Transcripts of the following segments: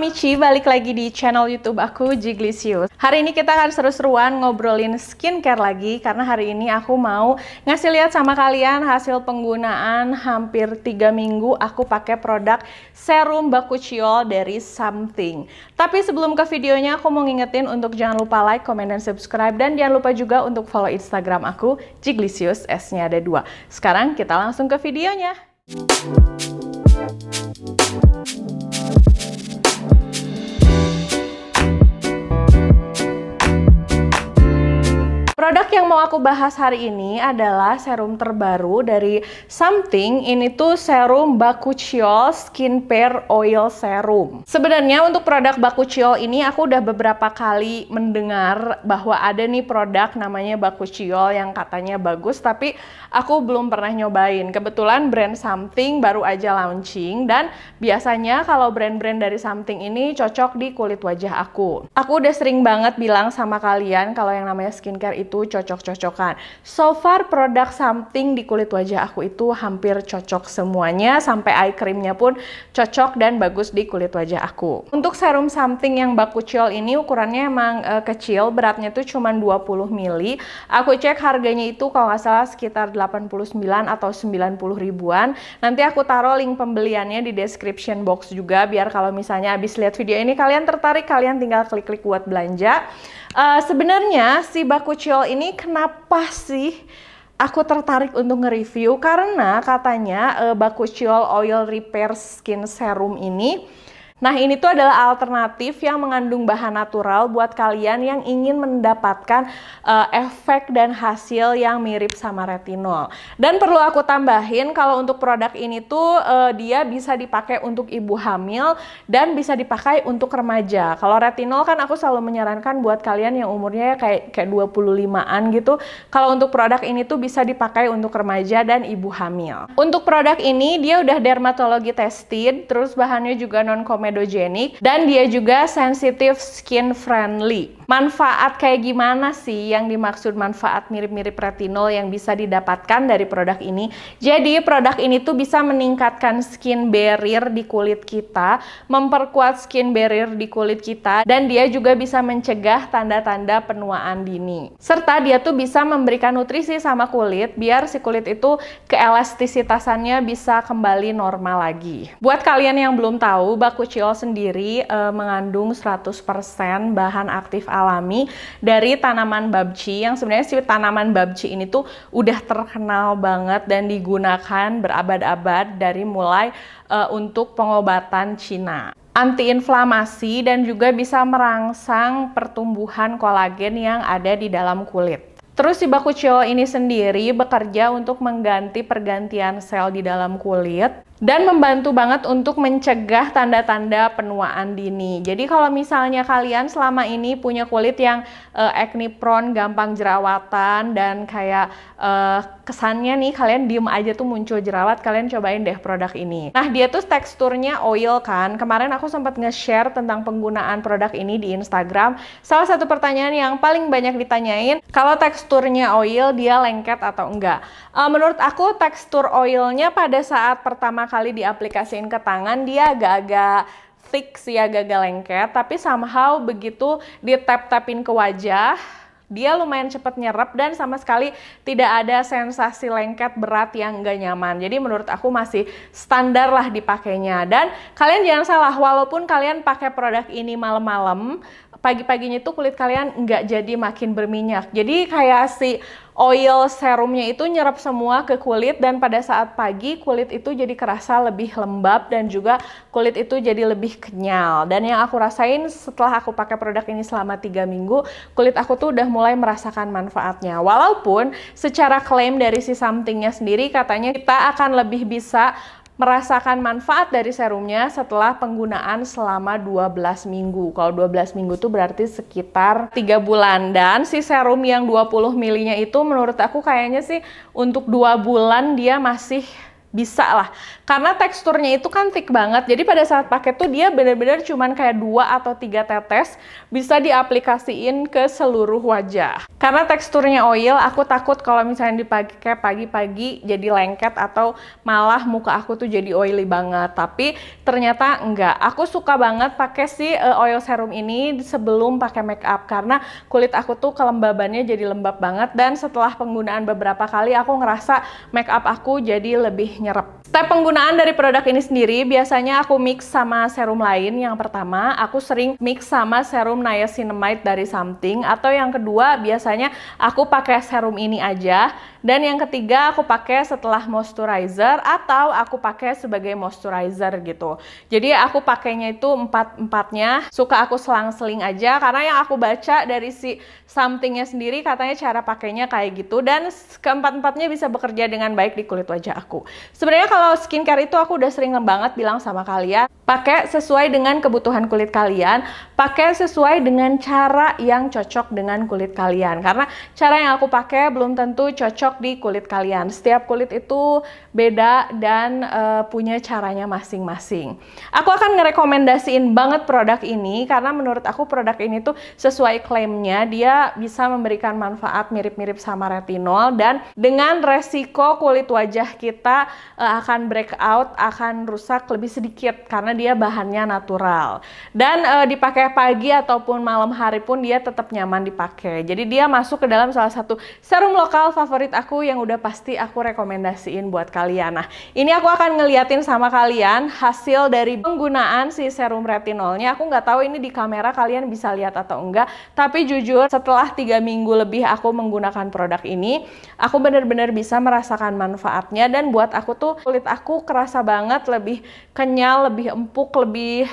Michi, balik lagi di channel YouTube aku Jiglisius. Hari ini kita akan seru-seruan ngobrolin skincare lagi karena hari ini aku mau ngasih lihat sama kalian hasil penggunaan hampir 3 minggu aku pakai produk serum Bakuchiol dari Something. Tapi sebelum ke videonya aku mau ngingetin untuk jangan lupa like, comment dan subscribe dan jangan lupa juga untuk follow Instagram aku Jiglisius S-nya ada dua. Sekarang kita langsung ke videonya. yang mau aku bahas hari ini adalah serum terbaru dari Something. Ini tuh serum Bakuchiol Skin Pair Oil Serum. Sebenarnya untuk produk Bakuchiol ini aku udah beberapa kali mendengar bahwa ada nih produk namanya Bakuchiol yang katanya bagus, tapi aku belum pernah nyobain. Kebetulan brand Something baru aja launching dan biasanya kalau brand-brand dari Something ini cocok di kulit wajah aku. Aku udah sering banget bilang sama kalian kalau yang namanya skincare itu cocok cocok-cocokan. So far produk something di kulit wajah aku itu hampir cocok semuanya sampai eye creamnya pun cocok dan bagus di kulit wajah aku. Untuk serum something yang baku bakuciol ini ukurannya emang e, kecil, beratnya tuh cuma 20 ml. Aku cek harganya itu kalau nggak salah sekitar 89 atau 90 ribuan. Nanti aku taruh link pembeliannya di description box juga biar kalau misalnya habis lihat video ini kalian tertarik kalian tinggal klik-klik buat belanja. Uh, Sebenarnya si Bakuchiol ini kenapa sih aku tertarik untuk nge-review? Karena katanya uh, eh, Bakuchiol Oil Repair Skin Serum ini Nah, ini tuh adalah alternatif yang mengandung bahan natural buat kalian yang ingin mendapatkan uh, efek dan hasil yang mirip sama retinol. Dan perlu aku tambahin kalau untuk produk ini tuh uh, dia bisa dipakai untuk ibu hamil dan bisa dipakai untuk remaja. Kalau retinol kan aku selalu menyarankan buat kalian yang umurnya kayak kayak 25-an gitu. Kalau untuk produk ini tuh bisa dipakai untuk remaja dan ibu hamil. Untuk produk ini dia udah dermatologi tested, terus bahannya juga non komersial comedogenic dan dia juga sensitive skin friendly manfaat kayak gimana sih yang dimaksud manfaat mirip-mirip retinol yang bisa didapatkan dari produk ini. Jadi produk ini tuh bisa meningkatkan skin barrier di kulit kita, memperkuat skin barrier di kulit kita, dan dia juga bisa mencegah tanda-tanda penuaan dini. Serta dia tuh bisa memberikan nutrisi sama kulit biar si kulit itu keelastisitasannya bisa kembali normal lagi. Buat kalian yang belum tahu, bakuchiol sendiri e, mengandung 100% bahan aktif alami dari tanaman babci yang sebenarnya si tanaman babci ini tuh udah terkenal banget dan digunakan berabad-abad dari mulai uh, untuk pengobatan Cina antiinflamasi dan juga bisa merangsang pertumbuhan kolagen yang ada di dalam kulit. Terus si bakuchiol ini sendiri bekerja untuk mengganti pergantian sel di dalam kulit dan membantu banget untuk mencegah tanda-tanda penuaan dini. Jadi kalau misalnya kalian selama ini punya kulit yang uh, acne prone, gampang jerawatan dan kayak uh, kesannya nih kalian diem aja tuh muncul jerawat, kalian cobain deh produk ini. Nah, dia tuh teksturnya oil kan. Kemarin aku sempat nge-share tentang penggunaan produk ini di Instagram. Salah satu pertanyaan yang paling banyak ditanyain, kalau teksturnya oil dia lengket atau enggak. Uh, menurut aku tekstur oilnya pada saat pertama kali diaplikasiin ke tangan dia agak-agak thick sih agak-agak lengket tapi somehow begitu di tap tapin ke wajah dia lumayan cepat nyerap dan sama sekali tidak ada sensasi lengket berat yang gak nyaman. Jadi menurut aku masih standar lah dipakainya. Dan kalian jangan salah, walaupun kalian pakai produk ini malam-malam, pagi-paginya itu kulit kalian nggak jadi makin berminyak. Jadi kayak si oil serumnya itu nyerap semua ke kulit dan pada saat pagi kulit itu jadi kerasa lebih lembab dan juga kulit itu jadi lebih kenyal. Dan yang aku rasain setelah aku pakai produk ini selama 3 minggu, kulit aku tuh udah mulai merasakan manfaatnya. Walaupun secara klaim dari si somethingnya sendiri katanya kita akan lebih bisa merasakan manfaat dari serumnya setelah penggunaan selama 12 minggu. Kalau 12 minggu itu berarti sekitar 3 bulan dan si serum yang 20 milinya itu menurut aku kayaknya sih untuk 2 bulan dia masih bisa lah karena teksturnya itu kan thick banget jadi pada saat pakai tuh dia bener-bener cuman kayak dua atau tiga tetes bisa diaplikasiin ke seluruh wajah karena teksturnya oil aku takut kalau misalnya dipakai pagi-pagi jadi lengket atau malah muka aku tuh jadi oily banget tapi ternyata enggak aku suka banget pakai si eh, oil serum ini sebelum pakai make up karena kulit aku tuh kelembabannya jadi lembab banget dan setelah penggunaan beberapa kali aku ngerasa make up aku jadi lebih nyerap. Step penggunaan dari produk ini sendiri biasanya aku mix sama serum lain. Yang pertama, aku sering mix sama serum niacinamide dari something atau yang kedua biasanya aku pakai serum ini aja dan yang ketiga aku pakai setelah moisturizer atau aku pakai sebagai moisturizer gitu. Jadi aku pakainya itu empat-empatnya, suka aku selang-seling aja karena yang aku baca dari si somethingnya sendiri katanya cara pakainya kayak gitu dan keempat-empatnya bisa bekerja dengan baik di kulit wajah aku. Sebenarnya kalau skincare itu aku udah sering banget bilang sama kalian, pakai sesuai dengan kebutuhan kulit kalian, pakai sesuai dengan cara yang cocok dengan kulit kalian. Karena cara yang aku pakai belum tentu cocok di kulit kalian. Setiap kulit itu beda dan e, punya caranya masing-masing. Aku akan ngerekomendasiin banget produk ini karena menurut aku produk ini tuh sesuai klaimnya dia bisa memberikan manfaat mirip-mirip sama retinol dan dengan resiko kulit wajah kita uh, akan breakout, akan rusak lebih sedikit karena dia bahannya natural. Dan uh, dipakai pagi ataupun malam hari pun dia tetap nyaman dipakai. Jadi dia masuk ke dalam salah satu serum lokal favorit aku yang udah pasti aku rekomendasiin buat kalian. Nah, ini aku akan ngeliatin sama kalian hasil dari penggunaan si serum retinolnya. Aku nggak tahu ini di kamera kalian bisa lihat atau enggak, tapi jujur setelah tiga minggu lebih aku menggunakan produk ini, aku benar-benar bisa merasakan manfaatnya dan buat aku aku tuh kulit aku kerasa banget lebih kenyal, lebih empuk, lebih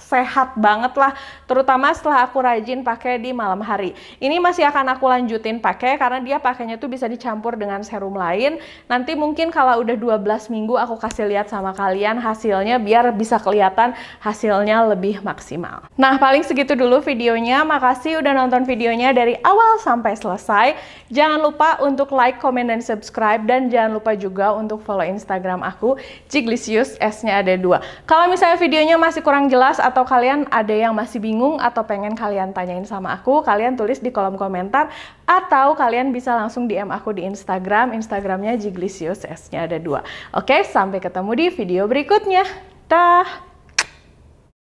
sehat banget lah terutama setelah aku rajin pakai di malam hari ini masih akan aku lanjutin pakai karena dia pakainya tuh bisa dicampur dengan serum lain nanti mungkin kalau udah 12 minggu aku kasih lihat sama kalian hasilnya biar bisa kelihatan hasilnya lebih maksimal nah paling segitu dulu videonya makasih udah nonton videonya dari awal sampai selesai jangan lupa untuk like, comment, dan subscribe dan jangan lupa juga untuk follow instagram aku ciglisius S nya ada dua kalau misalnya videonya masih kurang jelas atau kalian ada yang masih bingung atau pengen kalian tanyain sama aku, kalian tulis di kolom komentar atau kalian bisa langsung DM aku di Instagram, Instagramnya Jiglisius S-nya ada dua. Oke, sampai ketemu di video berikutnya. Dah.